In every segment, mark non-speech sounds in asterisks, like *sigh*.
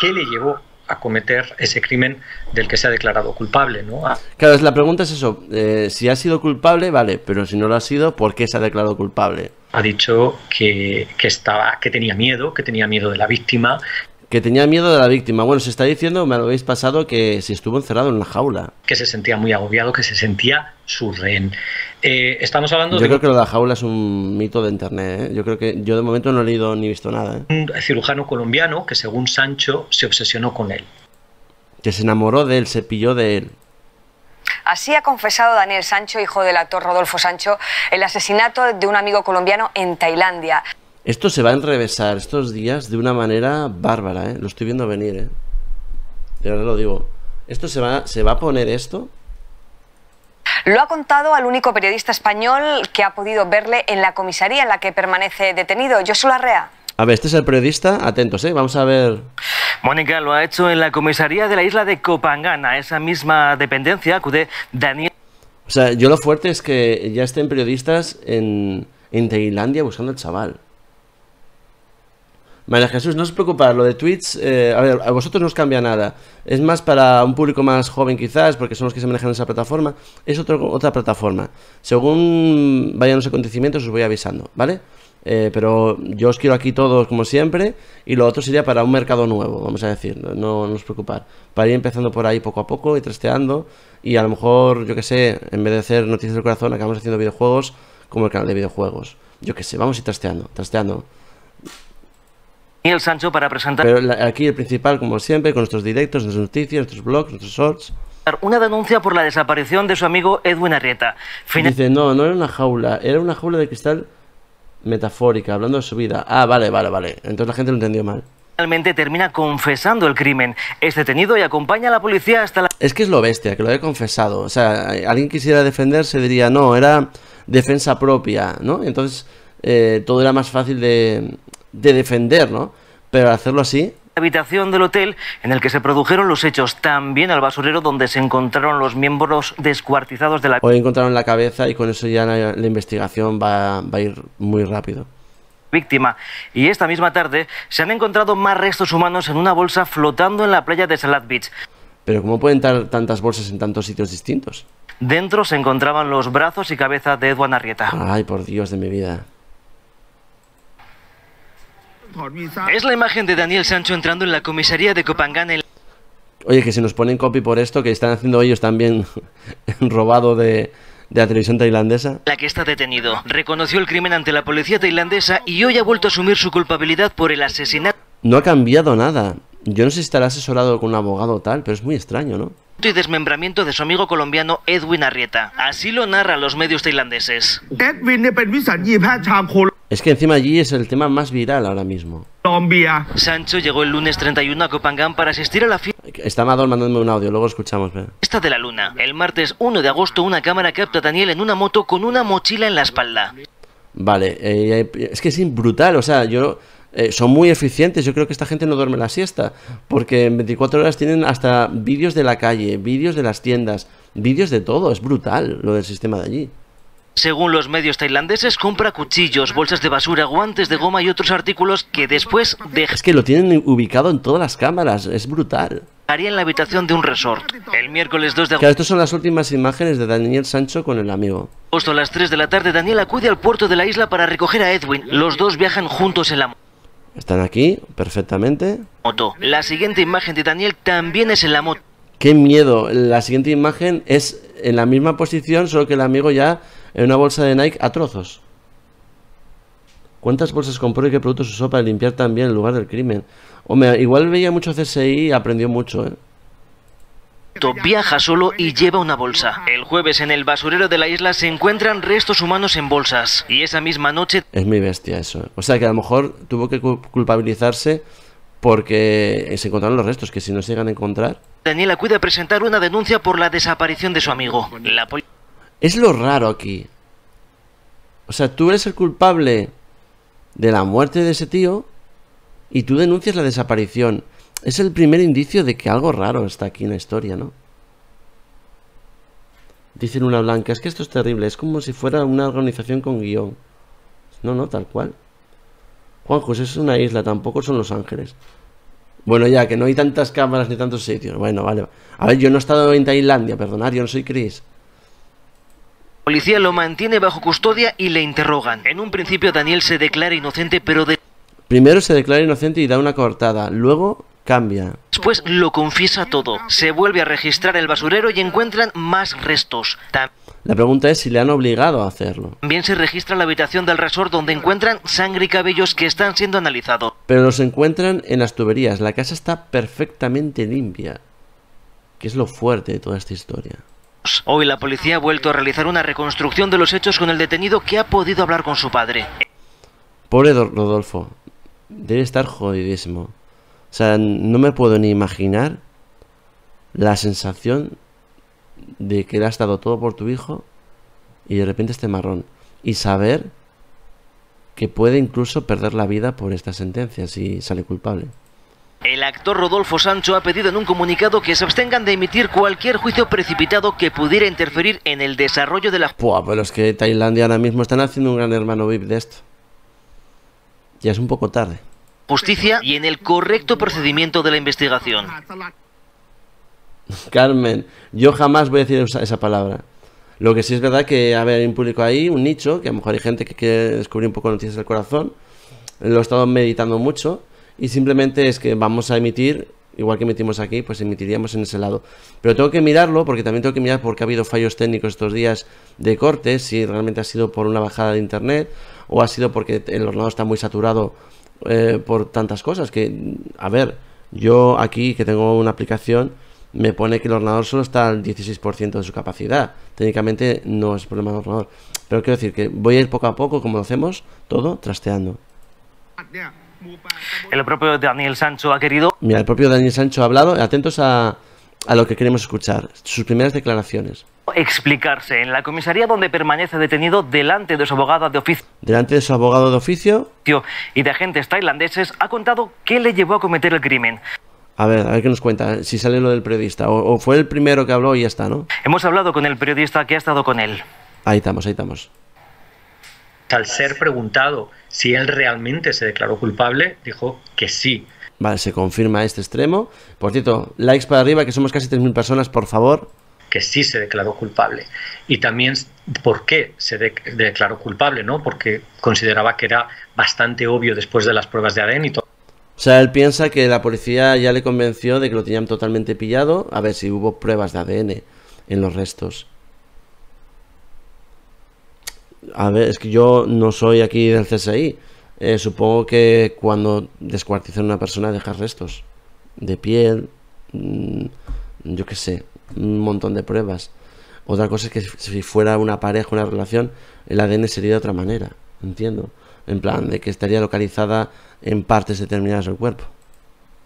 qué le llevó a cometer ese crimen del que se ha declarado culpable, ¿no? Ah. Claro, la pregunta es eso, eh, si ha sido culpable, vale, pero si no lo ha sido, ¿por qué se ha declarado culpable? Ha dicho que, que, estaba, que tenía miedo, que tenía miedo de la víctima, que tenía miedo de la víctima. Bueno, se está diciendo, me lo habéis pasado, que se estuvo encerrado en la jaula. Que se sentía muy agobiado, que se sentía su rehén. Eh, estamos hablando Yo creo que lo de la jaula es un mito de internet. ¿eh? Yo creo que yo de momento no he leído ni visto nada. ¿eh? Un cirujano colombiano que, según Sancho, se obsesionó con él. Que se enamoró de él, se pilló de él. Así ha confesado Daniel Sancho, hijo del actor Rodolfo Sancho, el asesinato de un amigo colombiano en Tailandia. Esto se va a enrevesar estos días de una manera bárbara, ¿eh? Lo estoy viendo venir, ¿eh? De verdad lo digo. Esto se va, se va a poner esto lo ha contado al único periodista español que ha podido verle en la comisaría en la que permanece detenido, soy Larrea. A ver, este es el periodista, atentos, ¿eh? Vamos a ver. Mónica lo ha hecho en la comisaría de la isla de Copangana, esa misma dependencia acude Daniel. O sea, yo lo fuerte es que ya estén periodistas en, en Tailandia buscando al chaval. María Jesús, no os preocupéis, lo de Twitch, eh, a ver, a vosotros no os cambia nada. Es más para un público más joven quizás, porque son los que se manejan esa plataforma. Es otra otra plataforma. Según vayan los acontecimientos, os voy avisando, ¿vale? Eh, pero yo os quiero aquí todos como siempre y lo otro sería para un mercado nuevo, vamos a decir, no, os preocupar. Para ir empezando por ahí poco a poco y trasteando y a lo mejor, yo que sé, en vez de hacer noticias del corazón, acabamos haciendo videojuegos como el canal de videojuegos. Yo que sé, vamos a ir trasteando, trasteando el Sancho para presentar. Pero aquí el principal, como siempre, con nuestros directos, nuestras noticias, nuestros blogs, nuestros shorts. Una denuncia por la desaparición de su amigo Edwin Arrieta. Dice, no, no era una jaula, era una jaula de cristal metafórica, hablando de su vida. Ah, vale, vale, vale. Entonces la gente lo entendió mal. termina confesando el crimen. Es detenido y acompaña a la policía hasta Es que es lo bestia, que lo he confesado. O sea, alguien quisiera defenderse diría, no, era defensa propia, ¿no? Entonces eh, todo era más fácil de, de defender, ¿no? Pero hacerlo así habitación del hotel en el que se produjeron los hechos, también al basurero donde se encontraron los miembros descuartizados de la... Hoy encontraron la cabeza y con eso ya la, investigación va, va a ir muy rápido víctima. Y esta misma tarde se han encontrado más restos humanos en una bolsa flotando en la playa de Salad Beach. Pero ¿cómo pueden estar tantas bolsas en tantos sitios distintos? Dentro se encontraban los brazos y cabeza de Edwin Arrieta. Ay, por Dios de mi vida. Es la imagen de Daniel Sancho entrando en la comisaría de Copangán Oye, que se nos ponen copy por esto, que están haciendo ellos también *laughs* robado de, de la televisión tailandesa. La que está detenido. Reconoció el crimen ante la policía tailandesa y hoy ha vuelto a asumir su culpabilidad por el asesinato. No ha cambiado nada. Yo no sé si estará asesorado con un abogado tal, pero es muy extraño, ¿no? y desmembramiento de su amigo colombiano Edwin Arrieta. Así lo narran los medios tailandeses. Es que encima allí es el tema más viral ahora mismo. Colombia. Sancho llegó el lunes 31 a Copangán para asistir a la fiesta. Está Amador mandándome un audio, luego escuchamos. Esta de la luna. El martes 1 de agosto una cámara capta a Daniel en una moto con una mochila en la espalda. Vale, eh, eh, es que es brutal, o sea, yo eh, son muy eficientes. Yo creo que esta gente no duerme la siesta, porque en 24 horas tienen hasta vídeos de la calle, vídeos de las tiendas, vídeos de todo. Es brutal lo del sistema de allí. Según los medios tailandeses, compra cuchillos, bolsas de basura, guantes de goma y otros artículos que después deja. Es que lo tienen ubicado en todas las cámaras, es brutal. Haría en la habitación de un resort. El miércoles 2 de agosto. estas son las últimas imágenes de Daniel Sancho con el amigo. Justo a las 3 de la tarde, Daniel acude al puerto de la isla para recoger a Edwin. Los dos viajan juntos en la. Están aquí, perfectamente. Moto. La siguiente imagen de Daniel también es en la moto. Qué miedo. La siguiente imagen es en la misma posición, solo que el amigo ya en una bolsa de Nike a trozos. ¿Cuántas bolsas compró y qué productos usó para limpiar también el lugar del crimen? Hombre, igual veía mucho CSI y aprendió mucho, ¿eh? viaja solo y lleva una bolsa. El jueves en el basurero de la isla se encuentran restos humanos en bolsas. Y esa misma noche... Es muy bestia eso. O sea que a lo mejor tuvo que culpabilizarse porque se encontraron los restos, que si no se llegan a encontrar... Daniela acude a presentar una denuncia por la desaparición de su amigo. es lo raro aquí. O sea, tú eres el culpable de la muerte de ese tío y tú denuncias la desaparición es el primer indicio de que algo raro está aquí en la historia, ¿no? Dicen una blanca, es que esto es terrible, es como si fuera una organización con guión. No, no, tal cual. Juan José es una isla, tampoco son Los Ángeles. Bueno, ya, que no hay tantas cámaras ni tantos sitios. Bueno, vale. A ver, yo no he estado en Tailandia, perdonad, yo no soy Chris. Policía lo mantiene bajo custodia y le interrogan. En un principio Daniel se declara inocente, pero de... Primero se declara inocente y da una cortada. Luego cambia. Después lo confiesa todo, se vuelve a registrar el basurero y encuentran más restos. La pregunta es si le han obligado a hacerlo. También se registra la habitación del resort donde encuentran sangre y cabellos que están siendo analizados. Pero los encuentran en las tuberías, la casa está perfectamente limpia, que es lo fuerte de toda esta historia. Hoy la policía ha vuelto a realizar una reconstrucción de los hechos con el detenido que ha podido hablar con su padre. Pobre Rodolfo, debe estar jodidísimo. O sea, no me puedo ni imaginar la sensación de que le has dado todo por tu hijo y de repente esté marrón. Y saber que puede incluso perder la vida por esta sentencia si sale culpable. El actor Rodolfo Sancho ha pedido en un comunicado que se abstengan de emitir cualquier juicio precipitado que pudiera interferir en el desarrollo de la... Buah, pero es que Tailandia ahora mismo están haciendo un gran hermano VIP de esto. Ya es un poco tarde justicia y en el correcto procedimiento de la investigación. Carmen, yo jamás voy a decir esa, palabra. Lo que sí es verdad que, a ver, hay un público ahí, un nicho, que a lo mejor hay gente que quiere descubrir un poco noticias del corazón. Lo he estado meditando mucho y simplemente es que vamos a emitir, igual que emitimos aquí, pues emitiríamos en ese lado. Pero tengo que mirarlo porque también tengo que mirar porque ha habido fallos técnicos estos días de corte. si realmente ha sido por una bajada de internet o ha sido porque el ordenador está muy saturado eh, por tantas cosas que, a ver, yo aquí que tengo una aplicación me pone que el ordenador solo está al 16% de su capacidad. Técnicamente no es problema del ordenador. Pero quiero decir que voy a ir poco a poco, como lo hacemos, todo trasteando. El propio Daniel Sancho ha querido... Mira, el propio Daniel Sancho ha hablado, atentos a, a lo que queremos escuchar, sus primeras declaraciones. Explicarse en la comisaría donde permanece detenido delante de su abogado de oficio. Delante de su abogado de oficio. Y de agentes tailandeses ha contado qué le llevó a cometer el crimen. A ver, a ver qué nos cuenta, si sale lo del periodista. O, o, fue el primero que habló y ya está, ¿no? Hemos hablado con el periodista que ha estado con él. Ahí estamos, ahí estamos. Al ser preguntado si él realmente se declaró culpable, dijo que sí, Vale, se confirma este extremo. Por cierto, likes para arriba, que somos casi 3.000 personas, por favor. Que sí se declaró culpable. Y también por qué se declaró culpable, ¿no? Porque consideraba que era bastante obvio después de las pruebas de ADN y todo. O sea, él piensa que la policía ya le convenció de que lo tenían totalmente pillado. A ver si hubo pruebas de ADN en los restos. A ver, es que yo no soy aquí del CSI. Eh, supongo que cuando descuartizan a una persona deja restos de piel, mm, yo qué sé, un montón de pruebas. Otra cosa es que si fuera una pareja, una relación, el ADN sería de otra manera, entiendo. En plan, de que estaría localizada en partes determinadas del cuerpo.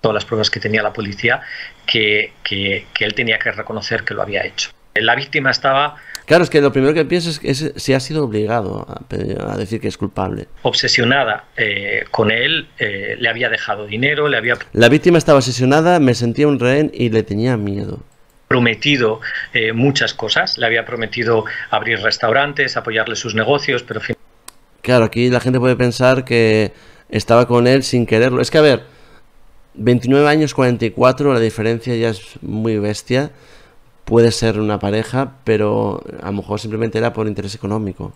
Todas las pruebas que tenía la policía, que él tenía que reconocer que lo había hecho. La víctima estaba Claro, es que lo primero que pienso es, que se ha sido obligado a, decir que es culpable. Obsesionada eh, con él, eh, le había dejado dinero, le había... La víctima estaba obsesionada, me sentía un rehén y le tenía miedo prometido eh, muchas cosas, le había prometido abrir restaurantes, apoyarle sus negocios, pero... Claro, aquí la gente puede pensar que estaba con él sin quererlo. Es que, a ver, 29 años, 44, la diferencia ya es muy bestia puede ser una pareja, pero a lo mejor simplemente era por interés económico.